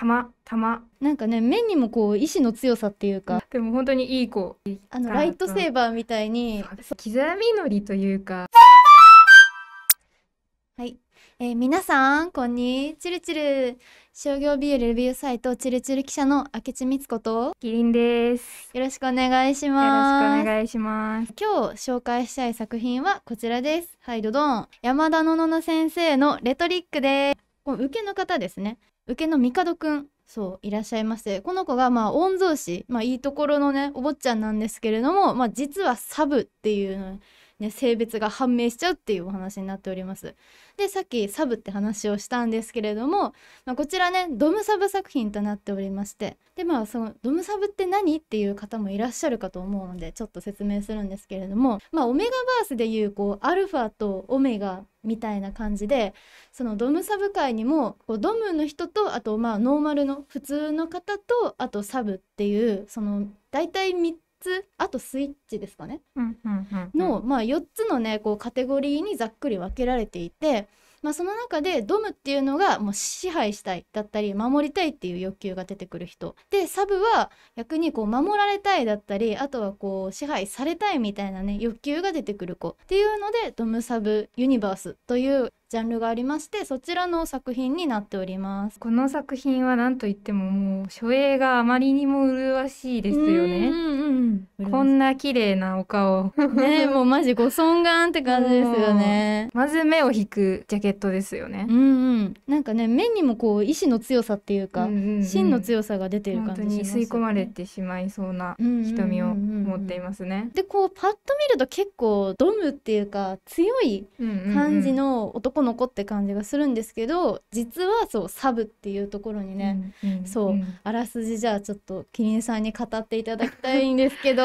玉玉なんかね目にもこう意志の強さっていうかでも本当にいい子あのライトセーバーみたいに刻みのりというかはい、えー、皆さんこんにちるちる商業ビューレビューサイトちるちる記者の明智光子とキリンですよろしくお願いしますよろしくお願いします今日紹介したい作品はこちらですはいどどん山田のの先生のレトリックです受けの方ですね受けの帝くんそういらっしゃいましてこの子がまあ御曹司、まあ、いいところのねお坊ちゃんなんですけれども、まあ、実はサブっていうのね、性別が判明しちゃうっていうお話になっております。でさっきサブって話をしたんですけれども、まあ、こちらねドムサブ作品となっておりましてでまあそのドムサブって何っていう方もいらっしゃるかと思うのでちょっと説明するんですけれども、まあ、オメガバースでいうこうアルファとオメガみたいな感じでそのドムサブ界にもこうドムの人とあとまあノーマルの普通の方とあとサブっていうその大体3つあとスイッチですかね、の、まあ、4つのねこうカテゴリーにざっくり分けられていて、まあ、その中でドムっていうのがもう支配したいだったり守りたいっていう欲求が出てくる人でサブは逆にこう守られたいだったりあとはこう支配されたいみたいなね欲求が出てくる子っていうのでドムサブユニバースというジャンルがありましてそちらの作品になっておりますこの作品は何と言ってももう初映があまりにも麗しいですよね、うんうん、こんな綺麗なお顔ねもうマジご尊顔って感じですよね まず目を引くジャケットですよねうんうんなんかね目にもこう意志の強さっていうか、うんうんうん、芯の強さが出てる感じ、ね、に吸い込まれてしまいそうな瞳を持っていますねでこうパッと見ると結構ドムっていうか強い感じの男このこって感じがするんですけど実はそうサブっていうところにね、うんうん、そう、あらすじじゃあちょっとキリンさんに語っていただきたいんですけど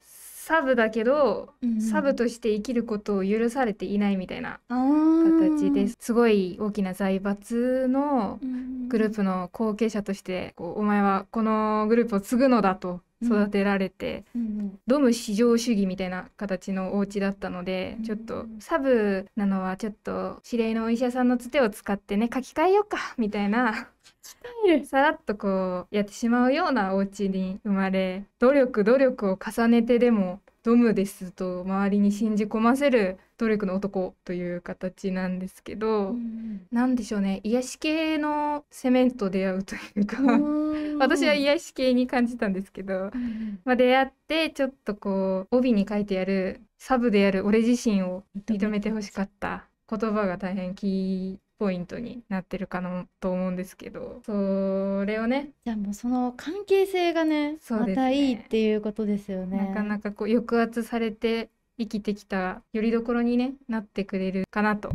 サブだけど、うんサブとして生きることを許されていないみたいな形ですすごい大きな財閥のグループの後継者としてこうお前はこのグループを継ぐのだと育てられて、うんうんドム至上主義みたいな形のお家だったので、ちょっとサブなのはちょっと指令のお医者さんのつてを使ってね書き換えようかみたいなさらっとこうやってしまうようなお家に生まれ努力努力を重ねてでもドムですと周りに信じ込ませる努力の男という形なんですけど、何、うん、でしょうね癒し系のセメント出会うというか私は癒し系に感じたんですけど、うん、まあ、出会ってちょっとこう帯に書いてあるサブである俺自身を認めてほしかった言葉が大変キポイントになってるかなと思うんですけどそれをねじゃあもうその関係性がねそうですねまたいいっていうことですよねなかなかこう抑圧されて生きてきたよりどころに、ね、なってくれるかなと。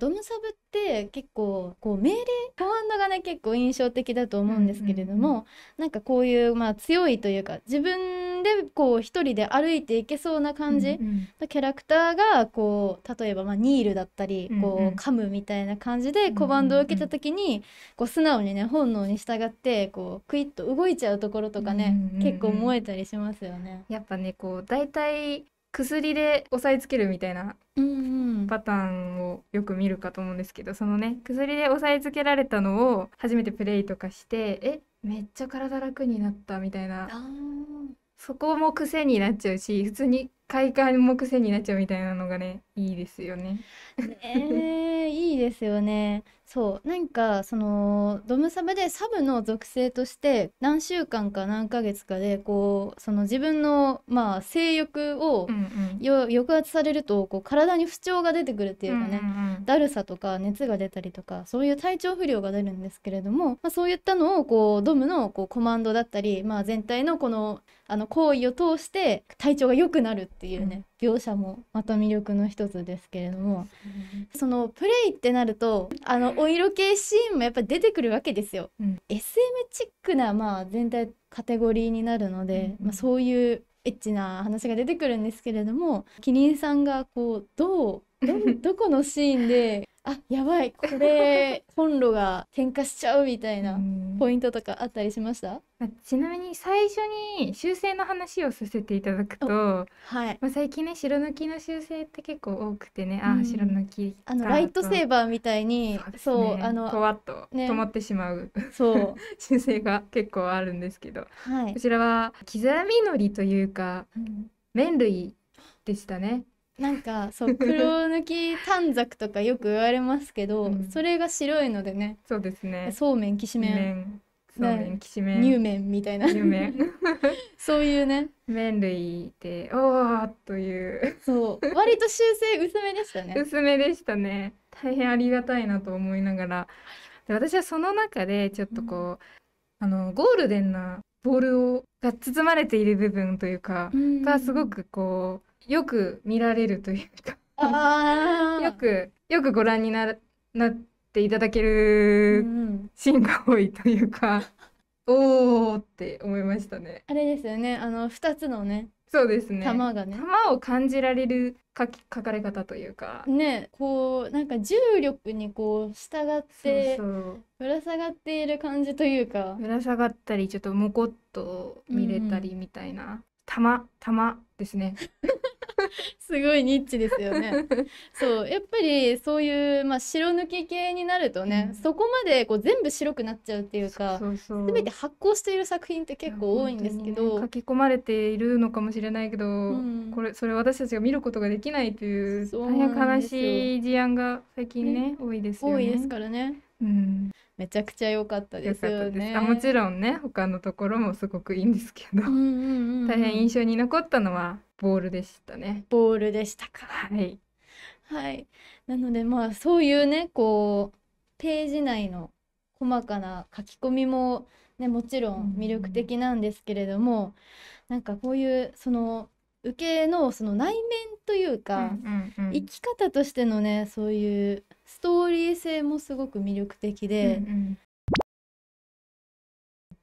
ドムサブって結構こう命令カわンドがね結構印象的だと思うんですけれども、うんうん、なんかこういうまあ強いというか自分でこう一人で歩いていけそうな感じ、のキャラクターがこう例えばまあニールだったりこう、噛むみたいな感じでコマンドを受けた時にこう素直にね本能に従ってこうクイッと動いちゃうところとかね、結構燃えたりしますよね。やっぱねこう大体薬で押さえつけるみたいなパターンをよく見るかと思うんですけど、そのね薬で押さえつけられたのを初めてプレイとかしてえめっちゃ体楽になったみたいなそこも癖になっちゃうし普通に快感も癖になっちゃうみたいなのがねいいですよね。ねいいですよね。そうなんかそのドムサブでサブの属性として何週間か何ヶ月かでこうその自分のまあ性欲を、うんうん、抑圧されるとこう体に不調が出てくるっていうかね、だるさとか熱が出たりとかそういう体調不良が出るんですけれども、まあ、そういったのをこうドムのこうコマンドだったり、まあ、全体のこのあの行為を通して体調が良くなるっていうね、うん描写もまた魅力の一つですけれども、うん、そのプレイってなるとあのお色系シーンもやっぱ出てくるわけですよ。うん、SM チックな、まあ、全体カテゴリーになるので、うん、まあ、そういうエッチな話が出てくるんですけれどもキリンさんがこうどう どこのシーンであやばいこれコンロが点火しちゃうみたいなポイントとかあったりしました、あ、ちなみに最初に修正の話をさせていただくと、はいまあ、最近ね白抜きの修正って結構多くてね、ああ白抜きあのライトセーバーみたいにそう,、ね、そうあのとわっと止まってしまう、ね、そう 修正が結構あるんですけど、はい、こちらは刻みのりというか、うん、麺類でしたねなんか そう黒抜き短冊とかよく言われますけど、うん、それが白いのでねそうですねそうめんきしめんそうめんきしめん乳麺みたいな乳麺 そういうね麺類でおおというそう割と修正薄めでしたね薄めでしたね大変ありがたいなと思いながらで私はその中でちょっとこう、うん、あのゴールデンなボールをが包まれている部分というか、うん、がすごくこうよく見られるというかよくよくご覧にななっていただけるシーンが多いというか、おーって思いましたね。あれですよねあの2つのねそうですね玉がね弾を感じられる書かかれ方というかねこうなんか重力にこう従ってぶら下がっている感じというかぶら下がったりちょっともこっと見れたりみたいなたまたまですね すごいニッチですよね そうやっぱりそういう、まあ、白抜き系になるとね、うん、そこまでこう全部白くなっちゃうっていうか全て発光している作品って結構多いんですけど、ね、書き込まれているのかもしれないけど、うん、これそれ私たちが見ることができないという大変悲しい事案が最近ね、多いですよね。多いですからね。うんめちゃくちゃ良かったですよねあもちろんね他のところもすごくいいんですけど、大変印象に残ったのはボールでしたねボールでしたかはいはいなのでまあそういうねこうページ内の細かな書き込みもねもちろん魅力的なんですけれども、うんうん、なんかこういうその受けのその内面というか、生き方としてのねそういうストーリー性もすごく魅力的で。うんうん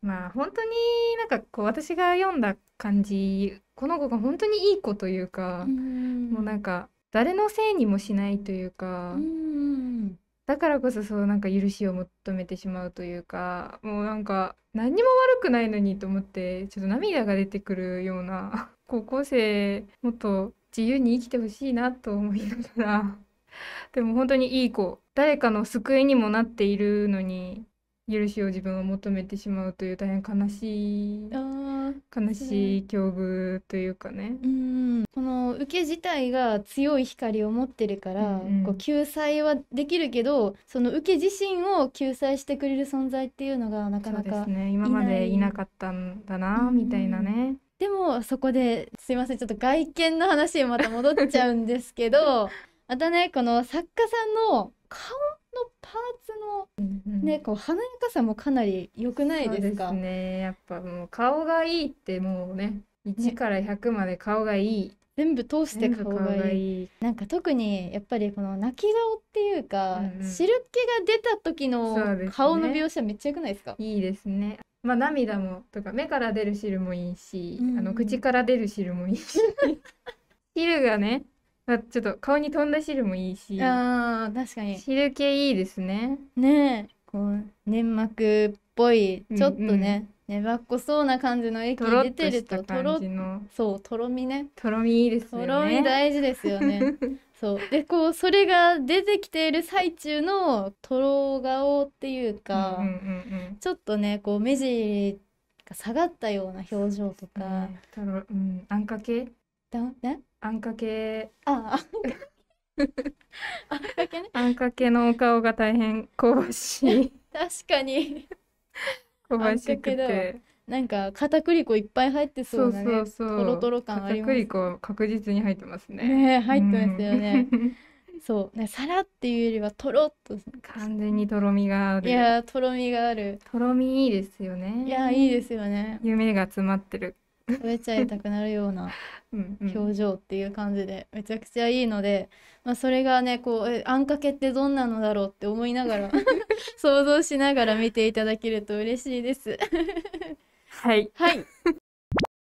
まあ本当になんかこう私が読んだ感じこの子が本当にいい子というか、うん、もうなんか誰のせいにもしないというか、うん、だからこそそうなんか許しを求めてしまうというかもうなんか何にも悪くないのにと思ってちょっと涙が出てくるような高校生もっと自由に生きてほしいなと思いながら でも本当にいい子誰かの救いにもなっているのに許しを自分は求めてしまうという大変悲しい悲しい境遇というかねうんこの受け自体が強い光を持ってるから、うんうん、こう救済はできるけどその受け自身を救済してくれる存在っていうのがなかなか、ね、今までいなかったんだな、みたいなね。でもそこですいませんちょっと外見の話にまた戻っちゃうんですけど またねこの作家さんの顔のパーツの、ね、こう華やかさもかなり良くないですかそうですねやっぱもう顔がいいってもうね1から100まで顔がいい、ね、全部通して顔がいいなんか特にやっぱりこの泣き顔っていうか、うんうん、汁気が出た時の顔の描写めっちゃ良くないですか、ね、いいですねまあ、涙もとか目から出る汁もいいし、うんあの口から出る汁もいいし 汁がね、まあ、ちょっと顔に飛んだ汁もいいしあ確かに汁系いいですね。ねこう粘膜っぽいちょっとね、うんうん、粘っこそうな感じの液出てるととろそうとろみねとろみいいですよね。とろみ大事ですよね。そうでこうそれが出てきている最中のとろ顔っていうか、うんうんうん、ちょっとねこう目尻が下がったような表情とか、たろうん、あんかけだねあんかけああ あんかけねあんかけのお顔が大変香ばしい 確かに香ばしくてなんか片栗粉いっぱい入ってそうなねそうそうそうトロトロ感あり片ます栗粉確実に入ってますねね入ってますよね、うんそうねさらっていうよりはとろっと完全にとろみがあるいやとろみがあるとろみいいですよねいやいいですよね夢が詰まってる、食べちゃいたくなるような 表情っていう感じでめちゃくちゃいいので、まあ、それがねこうあんかけってどんなのだろうって思いながら 想像しながら見ていただけると嬉しいです。はい。はい。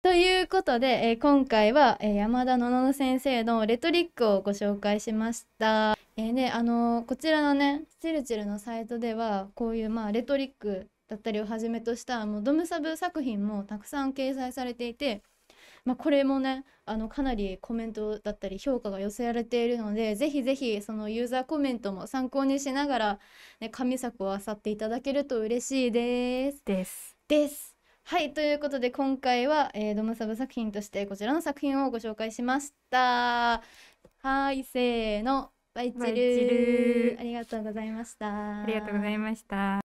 ということで、えー、今回は、えー、山田ののの先生のレトリックをご紹介しました。えー、ね、あのこちらのね、チルチルのサイトでは、こういう、まあ、レトリックだったりをはじめとしたもうドムサブ作品もたくさん掲載されていて、まあ、これもねあのかなりコメントだったり評価が寄せられているのでぜひぜひそのユーザーコメントも参考にしながら、ね、神作を漁っていただけると嬉しいです。です。です。はいということで今回は、えー、ドムサブ作品としてこちらの作品をご紹介しましたはいせーのバイチルありがとうございましたありがとうございました